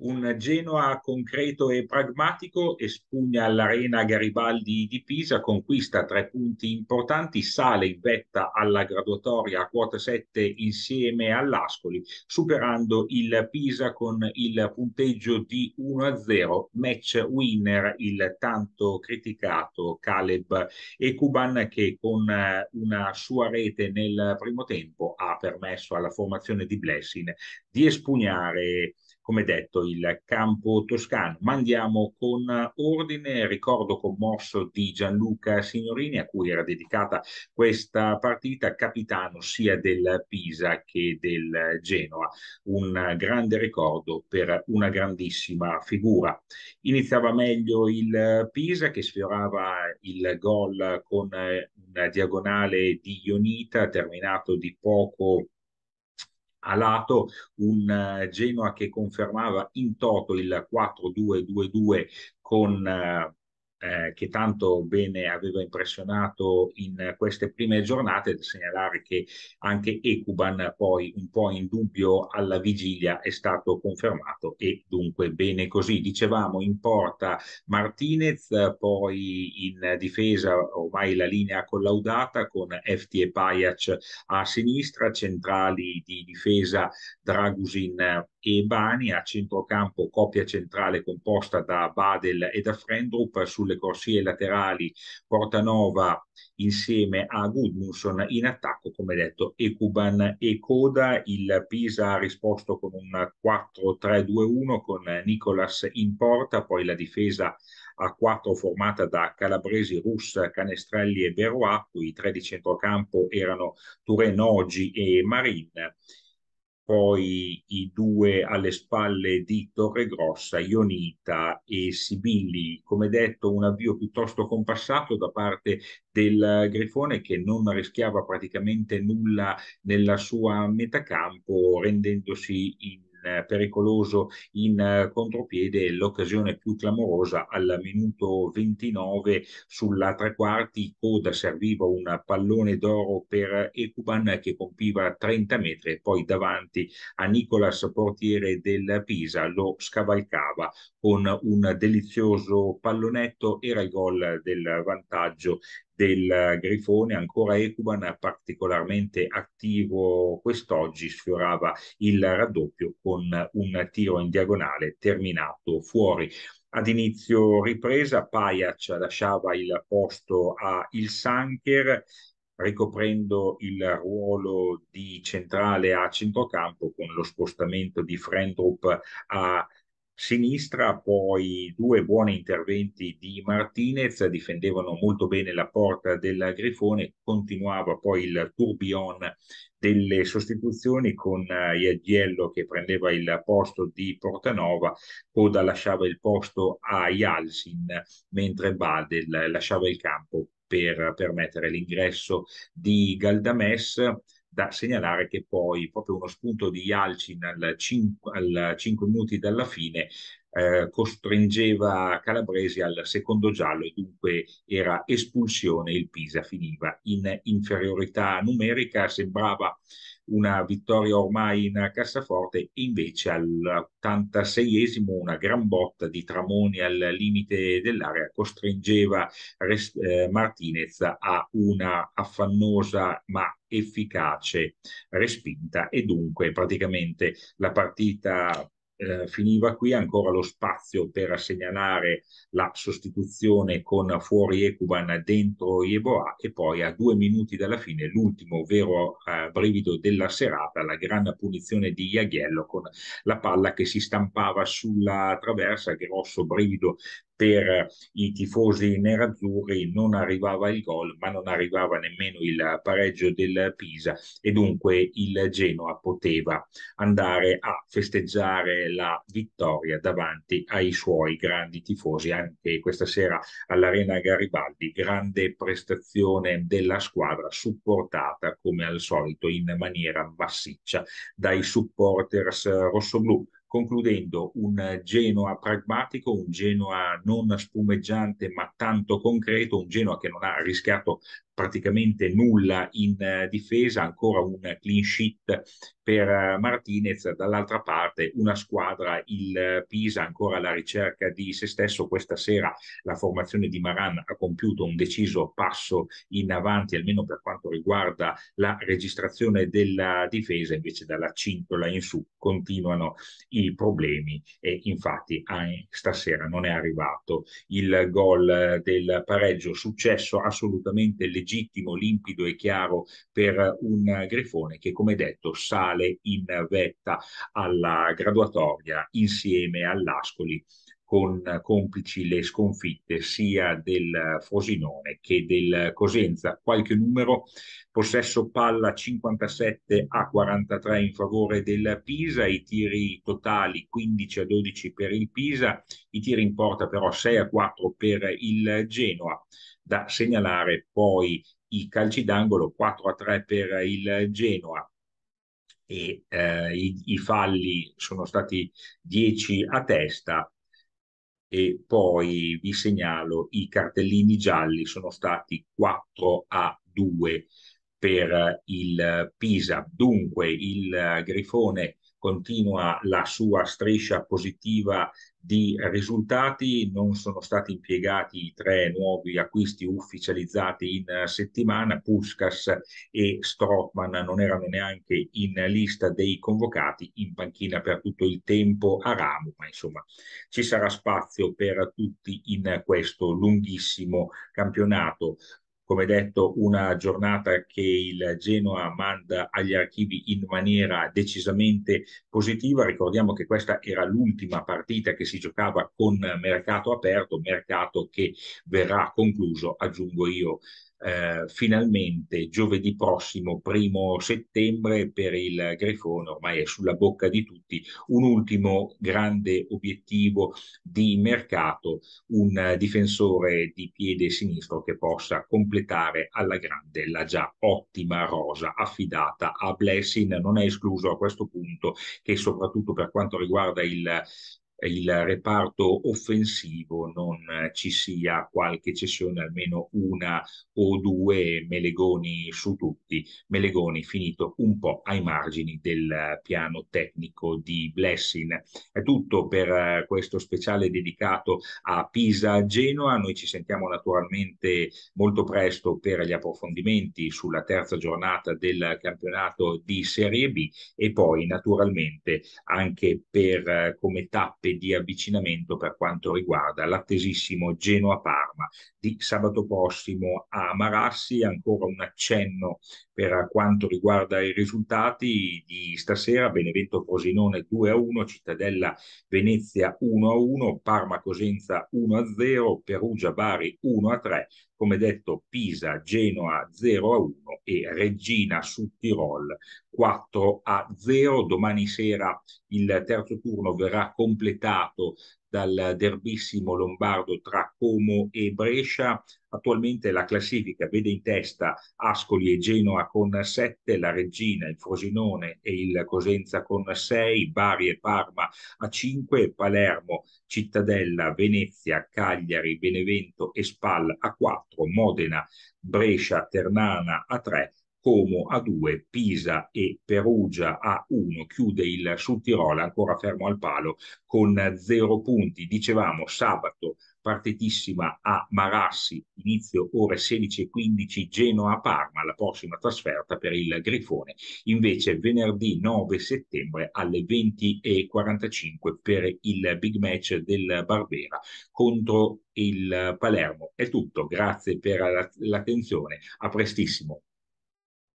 un Genoa concreto e pragmatico espugna all'arena Garibaldi di Pisa, conquista tre punti importanti, sale in vetta alla graduatoria a quota 7 insieme all'Ascoli, superando il Pisa con il punteggio di 1-0, match winner il tanto criticato Caleb Ecuban che con eh, una sua rete nel primo tempo ha permesso alla formazione di Blessing di espugnare come detto, il campo toscano. Ma andiamo con ordine, ricordo commosso di Gianluca Signorini, a cui era dedicata questa partita, capitano sia del Pisa che del Genoa. Un grande ricordo per una grandissima figura. Iniziava meglio il Pisa che sfiorava il gol con una diagonale di Ionita, terminato di poco a lato, un eh, Genoa che confermava in toto il 4-2-2-2 con eh, eh, che tanto bene aveva impressionato in queste prime giornate, da segnalare che anche Ecuban poi un po' in dubbio alla vigilia è stato confermato e dunque bene così. Dicevamo in porta Martinez, poi in difesa ormai la linea collaudata con FT e Pajac a sinistra, centrali di difesa Dragusin e Bani, a centrocampo coppia centrale composta da Badel e da Frendrup, sul sulle corsie laterali Portanova insieme a Gudmundsson in attacco, come detto, Ecuban e Coda. Il Pisa ha risposto con un 4-3-2-1 con Nicolas in porta, poi la difesa a 4 formata da Calabresi, Rus, Canestrelli e Beroa, i tre di centrocampo erano Turen, Oggi e Marin poi i due alle spalle di Torregrossa, Ionita e Sibilli. Come detto, un avvio piuttosto compassato da parte del Grifone che non rischiava praticamente nulla nella sua metacampo, rendendosi in eh, pericoloso in eh, contropiede l'occasione più clamorosa al minuto 29 sulla tre quarti coda serviva un pallone d'oro per Ecuban che compiva 30 metri e poi davanti a Nicolas portiere del Pisa lo scavalcava con un delizioso pallonetto era il gol del vantaggio del Grifone, ancora Ecuban particolarmente attivo quest'oggi, sfiorava il raddoppio con un tiro in diagonale terminato fuori. Ad inizio ripresa Pajac lasciava il posto a Il Sanker, ricoprendo il ruolo di centrale a centrocampo con lo spostamento di Frendrup a Sinistra poi due buoni interventi di Martinez, difendevano molto bene la porta del Grifone, continuava poi il tourbillon delle sostituzioni con eh, Iagiello che prendeva il posto di Portanova, Coda lasciava il posto a Jalsin, mentre Badel lasciava il campo per permettere l'ingresso di Galdames da segnalare che poi proprio uno spunto di Yalcin al 5, 5 minuti dalla fine eh, costringeva Calabresi al secondo giallo e dunque era espulsione il Pisa, finiva in inferiorità numerica, sembrava una vittoria ormai in cassaforte, invece all'86esimo una gran botta di Tramoni al limite dell'area costringeva Res- eh, Martinez a una affannosa ma efficace respinta e dunque praticamente la partita eh, finiva qui ancora lo spazio per segnalare la sostituzione con fuori Ecuban dentro Ieboa e poi a due minuti dalla fine l'ultimo vero eh, brivido della serata, la gran punizione di Iaghiello con la palla che si stampava sulla traversa, grosso brivido per i tifosi nerazzurri non arrivava il gol, ma non arrivava nemmeno il pareggio del Pisa e dunque il Genoa poteva andare a festeggiare la vittoria davanti ai suoi grandi tifosi anche questa sera all'Arena Garibaldi. Grande prestazione della squadra supportata come al solito in maniera massiccia dai supporters rossoblù concludendo un Genoa pragmatico, un Genoa non spumeggiante ma tanto concreto, un Genoa che non ha rischiato praticamente nulla in eh, difesa, ancora un clean sheet per Martinez, dall'altra parte una squadra, il Pisa, ancora alla ricerca di se stesso. Questa sera la formazione di Maran ha compiuto un deciso passo in avanti, almeno per quanto riguarda la registrazione della difesa, invece dalla cintola in su continuano i problemi e infatti stasera non è arrivato il gol del pareggio, successo assolutamente legittimo, limpido e chiaro per un Grifone che come detto sale finale in vetta alla graduatoria insieme all'Ascoli con complici le sconfitte sia del Frosinone che del Cosenza. Qualche numero, possesso palla 57 a 43 in favore del Pisa, i tiri totali 15 a 12 per il Pisa, i tiri in porta però 6 a 4 per il Genoa. Da segnalare poi i calci d'angolo 4 a 3 per il Genoa, e eh, i, i, falli sono stati 10 a testa e poi vi segnalo i cartellini gialli sono stati 4 a 2 per il Pisa. Dunque il eh, Grifone continua la sua striscia positiva di risultati, non sono stati impiegati i tre nuovi acquisti ufficializzati in settimana, Puskas e Strothman non erano neanche in lista dei convocati in panchina per tutto il tempo a Ramo, ma insomma ci sarà spazio per tutti in questo lunghissimo campionato come detto, una giornata che il Genoa manda agli archivi in maniera decisamente positiva. Ricordiamo che questa era l'ultima partita che si giocava con mercato aperto, mercato che verrà concluso, aggiungo io, eh, finalmente giovedì prossimo, primo settembre, per il Grifone, ormai è sulla bocca di tutti, un ultimo grande obiettivo di mercato, un difensore di piede sinistro che possa completare alla grande la già ottima rosa affidata a Blessing. Non è escluso a questo punto che soprattutto per quanto riguarda il il reparto offensivo non ci sia qualche cessione, almeno una o due Melegoni su tutti. Melegoni finito un po' ai margini del piano tecnico di Blessing. È tutto per eh, questo speciale dedicato a Pisa Genoa. Noi ci sentiamo naturalmente molto presto per gli approfondimenti sulla terza giornata del campionato di Serie B e poi naturalmente anche per eh, come tappe parte di avvicinamento per quanto riguarda l'attesissimo Genoa-Parma di sabato prossimo a Marassi, ancora un accenno per quanto riguarda i risultati di stasera, Benevento Frosinone 2 a 1, Cittadella Venezia 1 a 1, Parma Cosenza 1 a 0, Perugia Bari 1 a 3, come detto Pisa, Genoa 0 a 1 e Regina su Tirol 4 a 0. Domani sera il terzo turno verrà completato dal derbissimo lombardo tra Como e Brescia. Attualmente la classifica vede in testa Ascoli e Genoa con 7, la Regina, il Frosinone e il Cosenza con 6, Bari e Parma a 5, Palermo, Cittadella, Venezia, Cagliari, Benevento e Spal a 4, Modena, Brescia, Ternana a 3 Como a 2, Pisa e Perugia a 1, chiude il Sud Tirol ancora fermo al palo con 0 punti. Dicevamo sabato partitissima a Marassi, inizio ore 16.15 Genoa-Parma, la prossima trasferta per il Grifone, invece venerdì 9 settembre alle 20.45 per il big match del Barbera contro il Palermo. È tutto, grazie per l'attenzione, a prestissimo.